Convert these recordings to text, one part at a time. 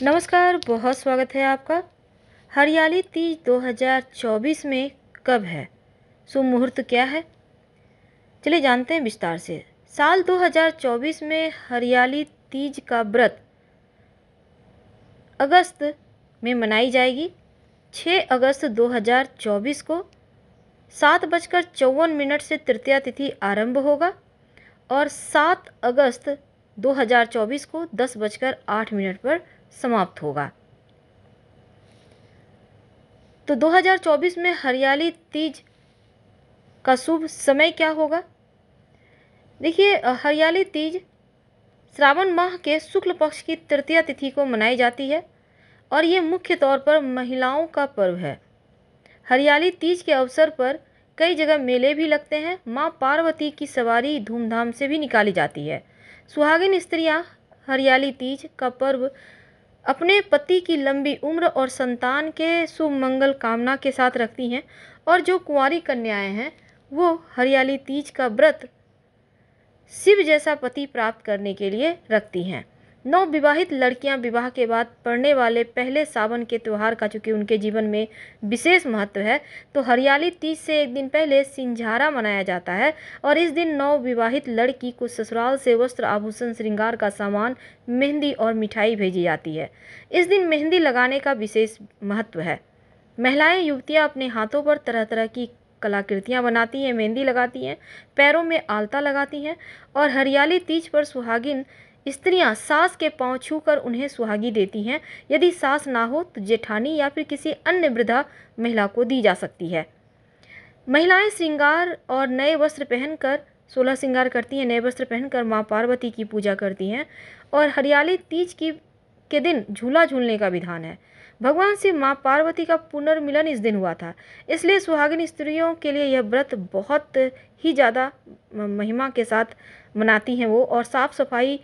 नमस्कार बहुत स्वागत है आपका हरियाली तीज 2024 में कब है सो मुहूर्त क्या है चलिए जानते हैं विस्तार से साल 2024 में हरियाली तीज का व्रत अगस्त में मनाई जाएगी 6 अगस्त 2024 को सात बजकर चौवन मिनट से तृतीया तिथि आरंभ होगा और 7 अगस्त 2024 को दस बजकर आठ मिनट पर समाप्त होगा तो 2024 में हरियाली तीज का शुभ समय क्या होगा देखिए हरियाली तीज श्रावण माह के शुक्ल पक्ष की तृतीय तिथि को मनाई जाती है और ये मुख्य तौर पर महिलाओं का पर्व है हरियाली तीज के अवसर पर कई जगह मेले भी लगते हैं माँ पार्वती की सवारी धूमधाम से भी निकाली जाती है सुहागिन स्त्रियां हरियाली तीज का पर्व अपने पति की लंबी उम्र और संतान के सुमंगल कामना के साथ रखती हैं और जो कुंवारी कन्याएं हैं वो हरियाली तीज का व्रत शिव जैसा पति प्राप्त करने के लिए रखती हैं नवविवाहित लड़कियां विवाह के बाद पड़ने वाले पहले सावन के त्यौहार का चूंकि उनके जीवन में विशेष महत्व है तो हरियाली तीज से एक दिन पहले सिंझारा मनाया जाता है और इस दिन नवविवाहित लड़की को ससुराल से वस्त्र आभूषण श्रृंगार का सामान मेहंदी और मिठाई भेजी जाती है इस दिन मेहंदी लगाने का विशेष महत्व है महिलाएँ युवतियाँ अपने हाथों पर तरह तरह की कलाकृतियाँ बनाती हैं मेहंदी लगाती हैं पैरों में आलता लगाती हैं और हरियाली तीज पर सुहागिन स्त्रियां सास के पांव छूकर उन्हें सुहागी देती हैं यदि सास ना हो तो जेठानी या फिर किसी अन्य वृद्धा महिला को दी जा सकती है महिलाएं श्रृंगार और नए वस्त्र पहनकर सोलह श्रृंगार करती हैं नए वस्त्र पहनकर माँ पार्वती की पूजा करती हैं और हरियाली तीज की के दिन झूला झूलने का विधान है भगवान शिव माँ पार्वती का पुनर्मिलन इस दिन हुआ था इसलिए सुहागिन स्त्रियों के लिए यह व्रत बहुत ही ज़्यादा महिमा के साथ मनाती हैं वो और साफ़ सफाई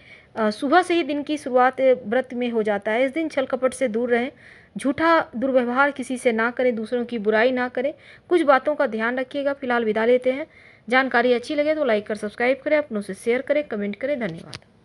सुबह से ही दिन की शुरुआत व्रत में हो जाता है इस दिन छल कपट से दूर रहें झूठा दुर्व्यवहार किसी से ना करें दूसरों की बुराई ना करें कुछ बातों का ध्यान रखिएगा फिलहाल विदा लेते हैं जानकारी अच्छी लगे तो लाइक कर सब्सक्राइब करें अपनों से शेयर करें कमेंट करें धन्यवाद